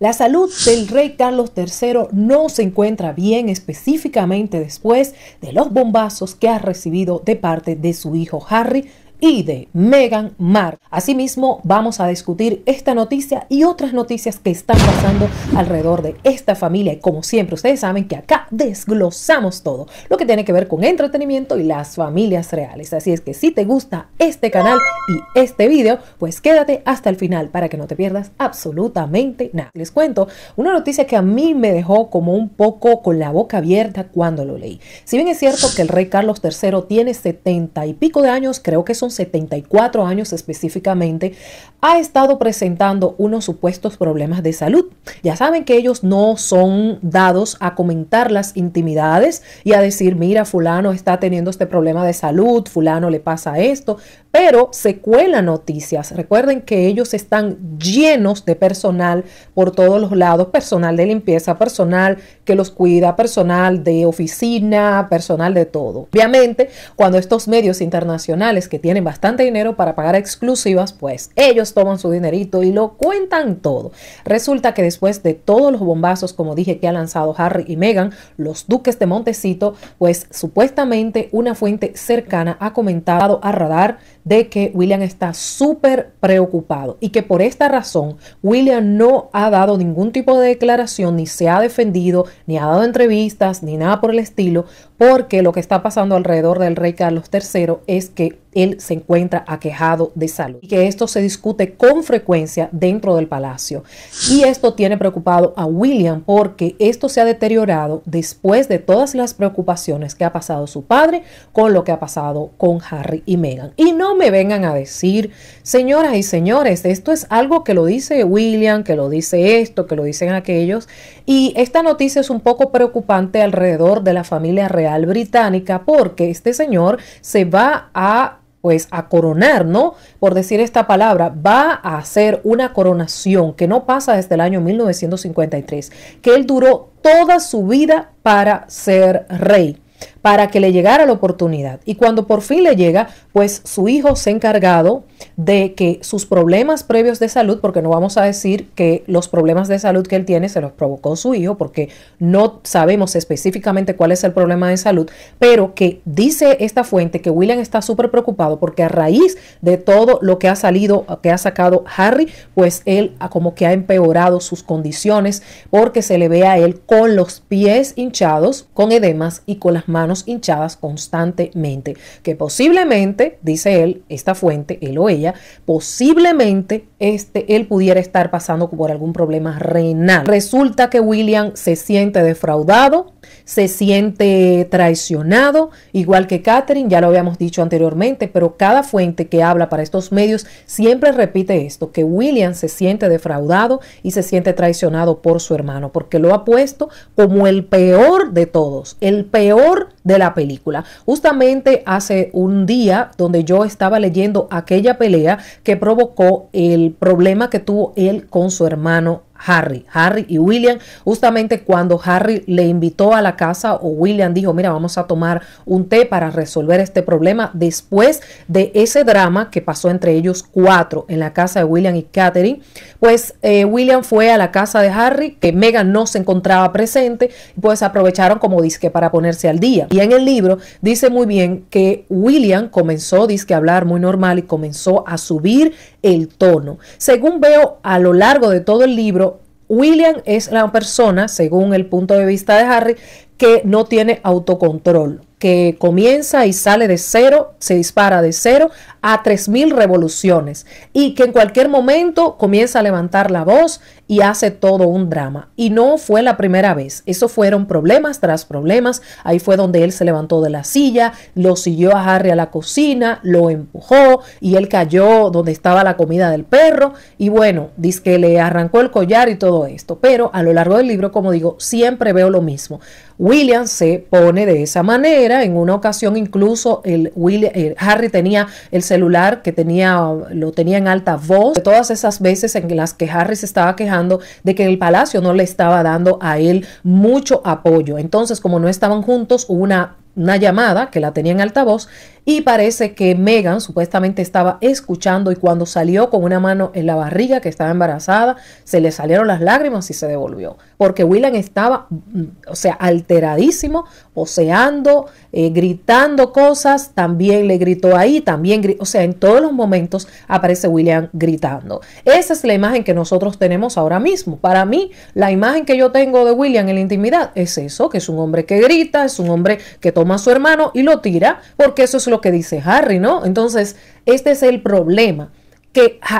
La salud del rey Carlos III no se encuentra bien específicamente después de los bombazos que ha recibido de parte de su hijo Harry y de megan Mark. Asimismo, vamos a discutir esta noticia y otras noticias que están pasando alrededor de esta familia. Y como siempre, ustedes saben que acá desglosamos todo lo que tiene que ver con entretenimiento y las familias reales. Así es que si te gusta este canal y este video, pues quédate hasta el final para que no te pierdas absolutamente nada. Les cuento una noticia que a mí me dejó como un poco con la boca abierta cuando lo leí. Si bien es cierto que el rey Carlos III tiene setenta y pico de años, creo que son 74 años específicamente, ha estado presentando unos supuestos problemas de salud. Ya saben que ellos no son dados a comentar las intimidades y a decir, mira, fulano está teniendo este problema de salud, fulano le pasa esto pero se cuela noticias. Recuerden que ellos están llenos de personal por todos los lados, personal de limpieza, personal que los cuida, personal de oficina, personal de todo. Obviamente, cuando estos medios internacionales que tienen bastante dinero para pagar exclusivas, pues ellos toman su dinerito y lo cuentan todo. Resulta que después de todos los bombazos, como dije, que ha lanzado Harry y Meghan, los duques de Montecito, pues supuestamente una fuente cercana ha comentado a radar de que William está súper preocupado y que por esta razón William no ha dado ningún tipo de declaración, ni se ha defendido, ni ha dado entrevistas, ni nada por el estilo, porque lo que está pasando alrededor del rey Carlos III es que él se encuentra aquejado de salud y que esto se discute con frecuencia dentro del palacio. Y esto tiene preocupado a William porque esto se ha deteriorado después de todas las preocupaciones que ha pasado su padre con lo que ha pasado con Harry y Meghan. Y no me vengan a decir, señoras y señores, esto es algo que lo dice William, que lo dice esto, que lo dicen aquellos. Y esta noticia es un poco preocupante alrededor de la familia real Británica porque este señor se va a pues a coronar, ¿no? Por decir esta palabra, va a hacer una coronación que no pasa desde el año 1953, que él duró toda su vida para ser rey para que le llegara la oportunidad. Y cuando por fin le llega, pues su hijo se ha encargado de que sus problemas previos de salud, porque no vamos a decir que los problemas de salud que él tiene se los provocó su hijo, porque no sabemos específicamente cuál es el problema de salud, pero que dice esta fuente que William está súper preocupado porque a raíz de todo lo que ha salido, que ha sacado Harry, pues él como que ha empeorado sus condiciones porque se le ve a él con los pies hinchados, con edemas y con las manos hinchadas constantemente, que posiblemente, dice él, esta fuente, él o ella, posiblemente este, él pudiera estar pasando por algún problema renal. Resulta que William se siente defraudado, se siente traicionado, igual que Catherine, ya lo habíamos dicho anteriormente, pero cada fuente que habla para estos medios siempre repite esto, que William se siente defraudado y se siente traicionado por su hermano, porque lo ha puesto como el peor de todos, el peor de la película. Justamente hace un día donde yo estaba leyendo aquella pelea que provocó el problema que tuvo él con su hermano Harry, Harry y William, justamente cuando Harry le invitó a la casa o William dijo, mira, vamos a tomar un té para resolver este problema después de ese drama que pasó entre ellos cuatro en la casa de William y Catherine, pues eh, William fue a la casa de Harry, que Megan no se encontraba presente, pues aprovecharon como disque para ponerse al día. Y en el libro dice muy bien que William comenzó disque a hablar muy normal y comenzó a subir el tono. Según veo a lo largo de todo el libro, William es la persona, según el punto de vista de Harry, que no tiene autocontrol, que comienza y sale de cero, se dispara de cero a 3.000 revoluciones y que en cualquier momento comienza a levantar la voz y hace todo un drama. Y no fue la primera vez. Eso fueron problemas tras problemas. Ahí fue donde él se levantó de la silla, lo siguió a Harry a la cocina, lo empujó y él cayó donde estaba la comida del perro. Y bueno, dice que le arrancó el collar y todo esto. Pero a lo largo del libro, como digo, siempre veo lo mismo. William se pone de esa manera. En una ocasión incluso el eh, Harry tenía el celular que tenía, lo tenía en alta voz. Todas esas veces en las que Harry se estaba quejando de que el Palacio no le estaba dando a él mucho apoyo. Entonces, como no estaban juntos, hubo una una llamada que la tenía en altavoz y parece que Megan supuestamente estaba escuchando y cuando salió con una mano en la barriga que estaba embarazada, se le salieron las lágrimas y se devolvió. Porque William estaba, mm, o sea, alteradísimo, poseando, eh, gritando cosas, también le gritó ahí, también, o sea, en todos los momentos aparece William gritando. Esa es la imagen que nosotros tenemos ahora mismo. Para mí, la imagen que yo tengo de William en la intimidad es eso, que es un hombre que grita, es un hombre que toma a su hermano y lo tira, porque eso es lo que dice Harry, ¿no? Entonces, este es el problema.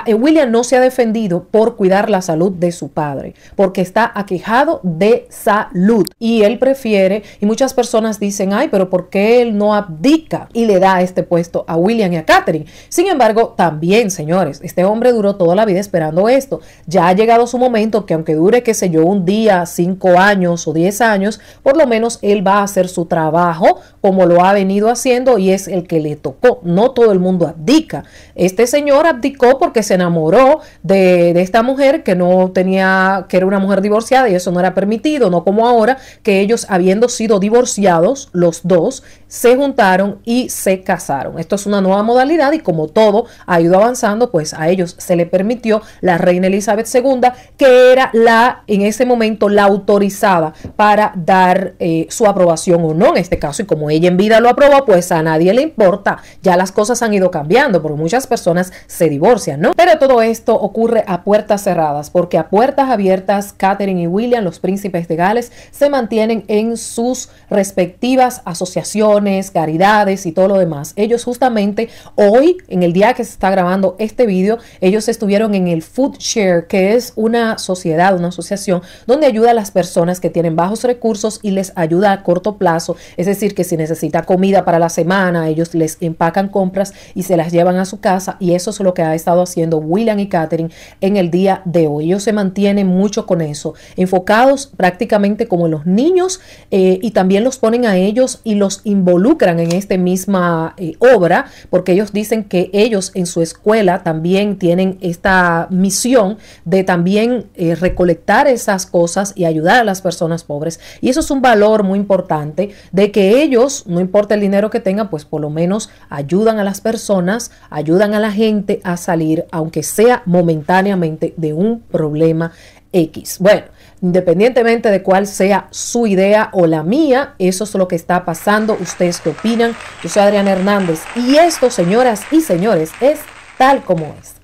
Eh, William no se ha defendido por cuidar la salud de su padre, porque está aquejado de salud y él prefiere, y muchas personas dicen, ay, pero ¿por qué él no abdica y le da este puesto a William y a Catherine? Sin embargo, también, señores, este hombre duró toda la vida esperando esto. Ya ha llegado su momento que aunque dure, qué sé yo, un día, cinco años o diez años, por lo menos él va a hacer su trabajo como lo ha venido haciendo y es el que le tocó. No todo el mundo abdica. Este señor abdicó porque se enamoró de, esta mujer que no tenía, que era una mujer divorciada y eso no era permitido, no como ahora, que ellos habiendo sido divorciados, los dos, se juntaron y se casaron. Esto es una nueva modalidad y como todo ha ido avanzando, pues a ellos se le permitió la reina Elizabeth II, que era la, en ese momento, la autorizada para dar eh, su aprobación o no en este caso. Y como ella en vida lo aprobó pues a nadie le importa. Ya las cosas han ido cambiando porque muchas personas se divorciaron. ¿no? Pero todo esto ocurre a puertas cerradas, porque a puertas abiertas, Catherine y William, los príncipes de Gales, se mantienen en sus respectivas asociaciones, caridades y todo lo demás. Ellos justamente hoy, en el día que se está grabando este vídeo, ellos estuvieron en el Food Share, que es una sociedad, una asociación, donde ayuda a las personas que tienen bajos recursos y les ayuda a corto plazo. Es decir, que si necesita comida para la semana, ellos les empacan compras y se las llevan a su casa y eso es lo que estado haciendo William y Catherine en el día de hoy. Ellos se mantienen mucho con eso, enfocados prácticamente como los niños eh, y también los ponen a ellos y los involucran en esta misma eh, obra, porque ellos dicen que ellos en su escuela también tienen esta misión de también eh, recolectar esas cosas y ayudar a las personas pobres. Y eso es un valor muy importante de que ellos, no importa el dinero que tengan, pues por lo menos ayudan a las personas, ayudan a la gente a salir, aunque sea momentáneamente, de un problema X. Bueno, independientemente de cuál sea su idea o la mía, eso es lo que está pasando. ¿Ustedes qué opinan? Yo soy Adriana Hernández y esto, señoras y señores, es tal como es.